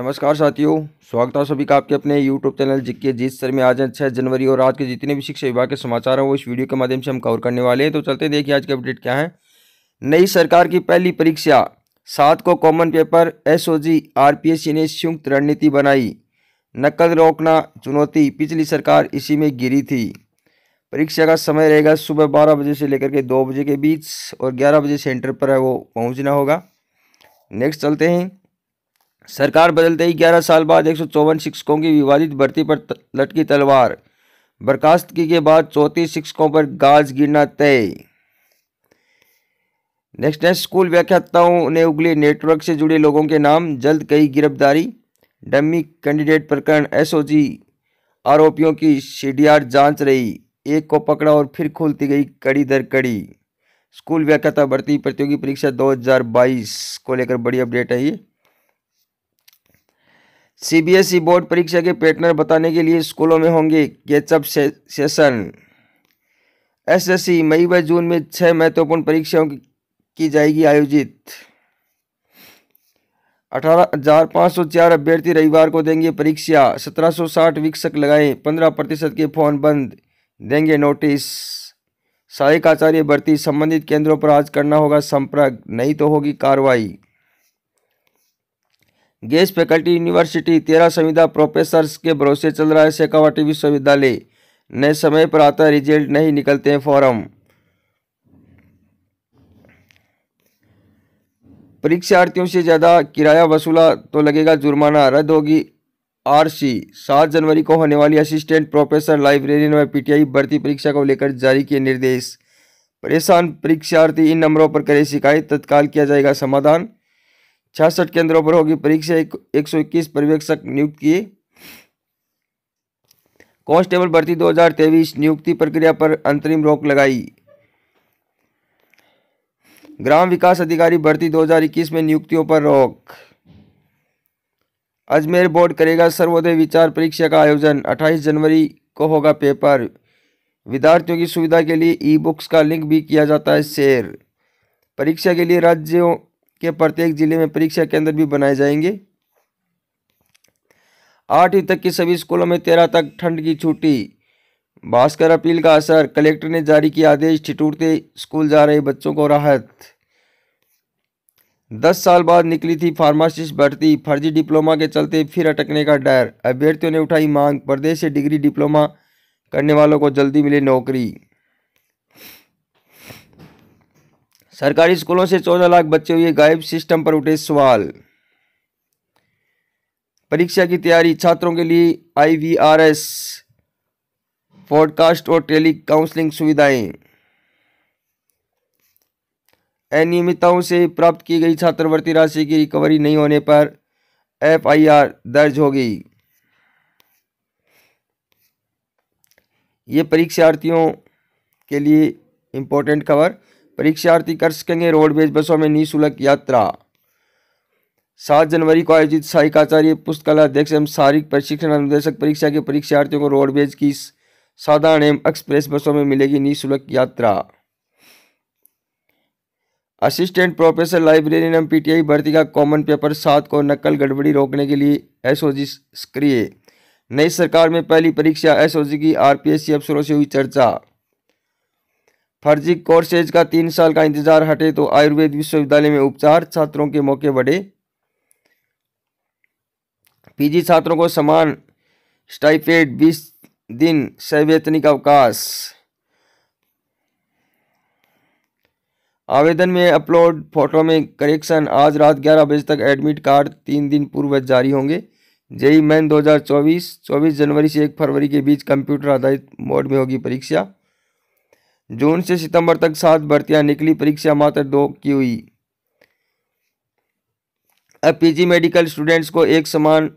नमस्कार साथियों स्वागत है सभी का आपके अपने यूट्यूब चैनल जिक्के जीत सर में आज छह जनवरी और आज के जितने भी शिक्षा विभाग के समाचार हैं वो इस वीडियो के माध्यम से हम कवर करने वाले हैं तो चलते देखिए आज के अपडेट क्या है नई सरकार की पहली परीक्षा सात को common paper S O G R P S C ने संयुक्त रणनीति बनाई नकल रोकना चुनौती पिछली सरकार इसी में गिरी थी परीक्षा का समय रहेगा सुबह बारह बजे से लेकर के दो बजे के बीच और ग्यारह बजे सेंटर पर है वो पहुँचना होगा नेक्स्ट चलते हैं सरकार बदलते ही ग्यारह साल बाद एक शिक्षकों की विवादित भर्ती पर लटकी तलवार बर्खास्तगी के बाद चौंतीस शिक्षकों पर गाज गिरना तय नेक्स्ट नेक्स्ट स्कूल व्याख्याताओं ने उगले नेटवर्क से जुड़े लोगों के नाम जल्द कई गिरफ्तारी डमी कैंडिडेट प्रकरण एसओजी आरोपियों की सीडीआर जांच रही एक को पकड़ा और फिर खोलती गई कड़ी दर कड़ी स्कूल व्याख्याता भर्ती प्रतियोगी परीक्षा 2022 को लेकर बड़ी अपडेट है ये सीबीएसई बोर्ड e परीक्षा के पेटनर बताने के लिए स्कूलों में होंगे गेचअप से, सेशन एसएससी मई व जून में छह महत्वपूर्ण परीक्षाओं की जाएगी आयोजित अठारह हजार पाँच सौ चार अभ्यर्थी रविवार को देंगे परीक्षा सत्रह सौ साठ वीक्षक लगाए पंद्रह प्रतिशत के फोन बंद देंगे नोटिस सहायक आचार्य भर्ती संबंधित केंद्रों पर आज करना होगा संपर्क नहीं तो होगी कार्रवाई गैस फैकल्टी यूनिवर्सिटी तेरह संविदा प्रोफेसर्स के भरोसे चल रहा है शेखावाटी विश्वविद्यालय नए समय पर आता रिजल्ट नहीं निकलते हैं फॉरम परीक्षार्थियों से ज़्यादा किराया वसूला तो लगेगा जुर्माना रद्द होगी आरसी सात जनवरी को होने वाली असिस्टेंट प्रोफेसर लाइब्रेरियन व पीटीआई भर्ती परीक्षा को लेकर जारी किए निर्देश परेशान परीक्षार्थी इन नंबरों पर करे शिकायत तत्काल किया जाएगा समाधान छियासठ केंद्रों पर होगी परीक्षा एक सौ इक्कीस पर्यवेक्षक नियुक्त किए कांस्टेबल भर्ती 2023 नियुक्ति प्रक्रिया पर अंतरिम रोक लगाई ग्राम विकास अधिकारी भर्ती 2021 में नियुक्तियों पर रोक अजमेर बोर्ड करेगा सर्वोदय विचार परीक्षा का आयोजन 28 जनवरी को होगा पेपर विद्यार्थियों की सुविधा के लिए ई बुक्स का लिंक भी किया जाता है शेयर परीक्षा के लिए राज्यों के प्रत्येक जिले में परीक्षा केंद्र भी बनाए जाएंगे आठवीं तक के सभी स्कूलों में तेरह तक ठंड की छुट्टी भास्कर अपील का असर कलेक्टर ने जारी किया आदेश ठिठुरते स्कूल जा रहे बच्चों को राहत दस साल बाद निकली थी फार्मासिस्ट भर्ती फर्जी डिप्लोमा के चलते फिर अटकने का डर अभ्यर्थियों ने उठाई मांग प्रदेश से डिग्री डिप्लोमा करने वालों को जल्दी मिले नौकरी सरकारी स्कूलों से चौदह लाख बच्चे हुए गायब सिस्टम पर उठे सवाल परीक्षा की तैयारी छात्रों के लिए आईवीआरएस पॉडकास्ट और टेली काउंसलिंग सुविधाएं अनियमितताओं से प्राप्त की गई छात्रवृत्ति राशि की रिकवरी नहीं होने पर एफआईआर दर्ज हो गई ये परीक्षार्थियों के लिए इम्पोर्टेंट खबर परीक्षार्थी कर सकेंगे रोडवेज बसों में निःशुल्क यात्रा सात जनवरी को आयोजित पुस्तकालय अध्यक्ष एवं शारीरिक प्रशिक्षण अनुदेशक परीक्षा के परीक्षार्थियों को रोडवेज की साधारण एवं एक्सप्रेस बसों में मिलेगी निःशुल्क यात्रा असिस्टेंट प्रोफेसर लाइब्रेरियन एवं पीटीआई भर्ती का कॉमन पेपर सात को नकल गड़बड़ी रोकने के लिए एसओजी सक्रिय नई सरकार में पहली परीक्षा एसओजी की आरपीएससी अफसरों से हुई चर्चा फर्जी कोर्सेज का तीन साल का इंतजार हटे तो आयुर्वेद विश्वविद्यालय में उपचार छात्रों के मौके बढ़े पीजी छात्रों को समान स्टाइपेड बीस दिन सवैतनिक अवकाश आवेदन में अपलोड फोटो में करेक्शन आज रात 11 बजे तक एडमिट कार्ड तीन दिन पूर्व जारी होंगे जेई मैन 2024 24 जनवरी से 1 फरवरी के बीच कंप्यूटर आधारित मोड में होगी परीक्षा जून से सितंबर तक सात भर्तियां निकली परीक्षा मात्र दो की हुई अब पीजी मेडिकल स्टूडेंट्स को एक समान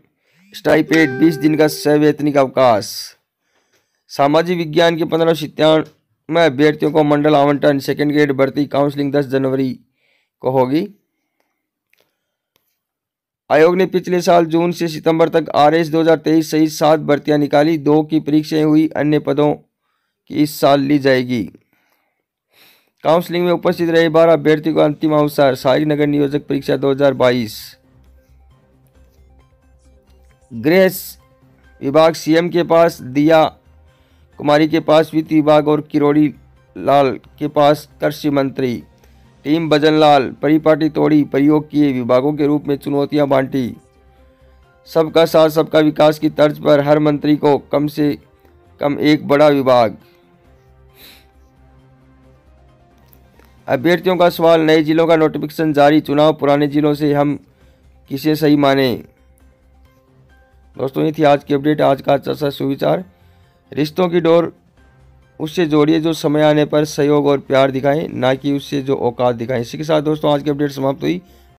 स्टाइपेड बीस दिन का सवैतनिक अवकाश सामाजिक विज्ञान के पंद्रह सित्यान में अभ्यर्थियों को मंडल आवंटन सेकेंड ग्रेड भर्ती काउंसलिंग दस जनवरी को होगी आयोग ने पिछले साल जून से सितंबर तक आर एस दो सहित सात भर्तियां निकाली दो की परीक्षाएं हुई अन्य पदों कि इस साल ली जाएगी काउंसलिंग में उपस्थित रहे बारह अभ्यर्थी को अंतिम अवसर सारी नगर नियोजक परीक्षा 2022 गृह विभाग सीएम के पास दिया कुमारी के पास वित्त विभाग और किरोड़ी लाल के पास कृषि मंत्री टीम भजनलाल परिपाटी तोड़ी प्रयोग किए विभागों के रूप में चुनौतियां बांटी सबका साथ सबका विकास की तर्ज पर हर मंत्री को कम से कम एक बड़ा विभाग अभ्यर्थियों का सवाल नए जिलों का नोटिफिकेशन जारी चुनाव पुराने जिलों से हम किसे सही माने दोस्तों ये थी आज की अपडेट आज का चर्चा सुविचार रिश्तों की डोर उससे जोड़िए जो समय आने पर सहयोग और प्यार दिखाएं ना कि उससे जो औकात दिखाएं इसी के साथ दोस्तों आज की अपडेट समाप्त हुई